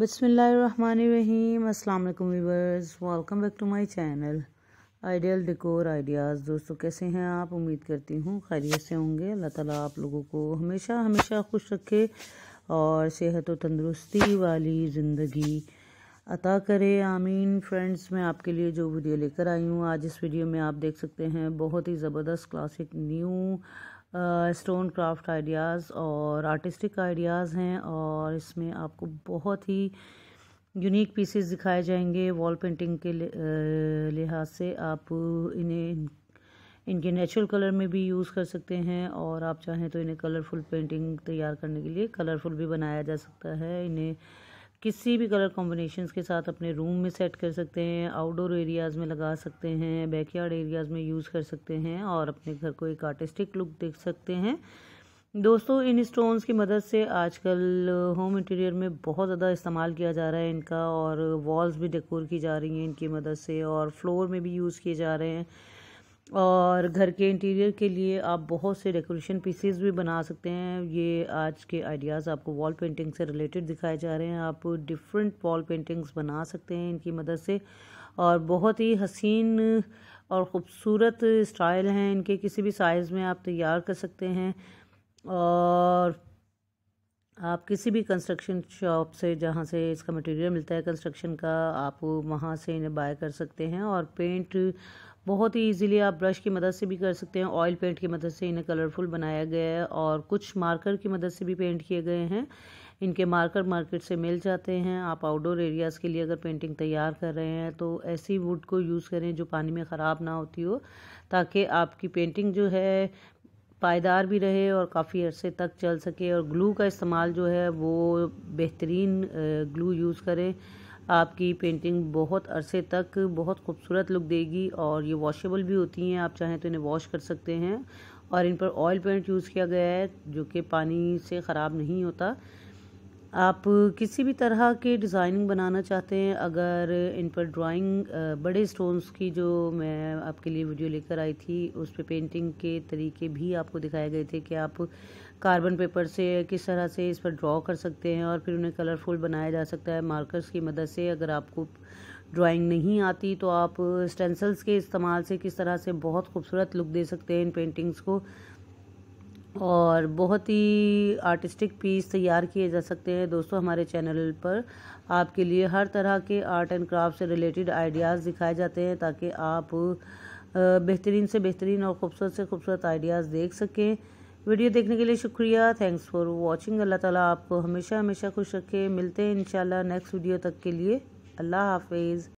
बसमीम अस्सलाम viewers welcome back to my channel ideal decor ideas दोस्तों कैसे हैं आप उम्मीद करती हूँ खैरियत से होंगे अल्लाह ताला आप लोगों को हमेशा हमेशा खुश रखे और सेहत व तंदरुस्ती वाली ज़िंदगी अता करे आमीन फ्रेंड्स मैं आपके लिए जो वीडियो लेकर आई हूँ आज इस वीडियो में आप देख सकते हैं बहुत ही ज़बरदस्त classic new stone craft ideas और आर्टिस्टिक आइडियाज़ हैं और इसमें आपको बहुत ही यूनिक पीसेस दिखाए जाएंगे वॉल पेंटिंग के लिहाज से आप इन्हें इनके नेचुरल कलर में भी यूज़ कर सकते हैं और आप चाहें तो इन्हें कलरफुल पेंटिंग तैयार करने के लिए कलरफुल भी बनाया जा सकता है इन्हें किसी भी कलर कॉम्बिनेशन के साथ अपने रूम में सेट कर सकते हैं आउटडोर एरियाज़ में लगा सकते हैं बैकयार्ड एरियाज़ में यूज़ कर सकते हैं और अपने घर को एक आर्टिस्टिक लुक देख सकते हैं दोस्तों इन स्टोन्स की मदद से आजकल होम इंटीरियर में बहुत ज़्यादा इस्तेमाल किया जा रहा है इनका और वॉल्स भी डेकोर की जा रही हैं इनकी मदद से और फ्लोर में भी यूज़ किए जा रहे हैं और घर के इंटीरियर के लिए आप बहुत से डेकोरेशन पीसेस भी बना सकते हैं ये आज के आइडियाज़ आपको वॉल पेंटिंग से रिलेटेड दिखाए जा रहे हैं आप डिफरेंट वॉल पेंटिंग्स बना सकते हैं इनकी मदद से और बहुत ही हसीन और ख़ूबसूरत स्टाइल हैं इनके किसी भी साइज़ में आप तैयार कर सकते हैं और आप किसी भी कंस्ट्रक्शन शॉप से जहाँ से इसका मटेरियल मिलता है कंस्ट्रक्शन का आप वहाँ से इन्हें बाय कर सकते हैं और पेंट बहुत ही इजीली आप ब्रश की मदद से भी कर सकते हैं ऑयल पेंट की मदद से इन्हें कलरफुल बनाया गया है और कुछ मार्कर की मदद से भी पेंट किए गए हैं इनके मार्कर मार्केट से मिल जाते हैं आप आउटडोर एरियाज़ के लिए अगर पेंटिंग तैयार कर रहे हैं तो ऐसी वुड को यूज़ करें जो पानी में ख़राब ना होती हो ताकि आपकी पेंटिंग जो है पायदार भी रहे और काफ़ी अरसे तक चल सके और ग्लू का इस्तेमाल जो है वो बेहतरीन ग्लू यूज़ करें आपकी पेंटिंग बहुत अरसे तक बहुत खूबसूरत लुक देगी और ये वॉशेबल भी होती हैं आप चाहें तो इन्हें वॉश कर सकते हैं और इन पर ऑयल पेंट यूज़ किया गया है जो कि पानी से ख़राब नहीं होता आप किसी भी तरह के डिज़ाइनिंग बनाना चाहते हैं अगर इन पर ड्राइंग बड़े स्टोन्स की जो मैं आपके लिए वीडियो लेकर आई थी उस पर पे पेंटिंग के तरीके भी आपको दिखाए गए थे कि आप कार्बन पेपर से किस तरह से इस पर ड्रॉ कर सकते हैं और फिर उन्हें कलरफुल बनाया जा सकता है मार्कर्स की मदद से अगर आपको ड्राइंग नहीं आती तो आप स्टेंसल्स के इस्तेमाल से किस तरह से बहुत खूबसूरत लुक दे सकते हैं इन पेंटिंग्स को और बहुत ही आर्टिस्टिक पीस तैयार किए जा सकते हैं दोस्तों हमारे चैनल पर आपके लिए हर तरह के आर्ट एंड क्राफ्ट से रिलेटेड आइडियाज़ दिखाए जाते हैं ताकि आप बेहतरीन से बेहतरीन और ख़ूबसूरत से खूबसूरत आइडियाज़ देख सकें वीडियो देखने के लिए शुक्रिया थैंक्स फॉर वॉचिंग अल्लाह ताला आपको हमेशा हमेशा खुश रखे मिलते हैं इंशाल्लाह नेक्स्ट वीडियो तक के लिए अल्लाह हाफिज़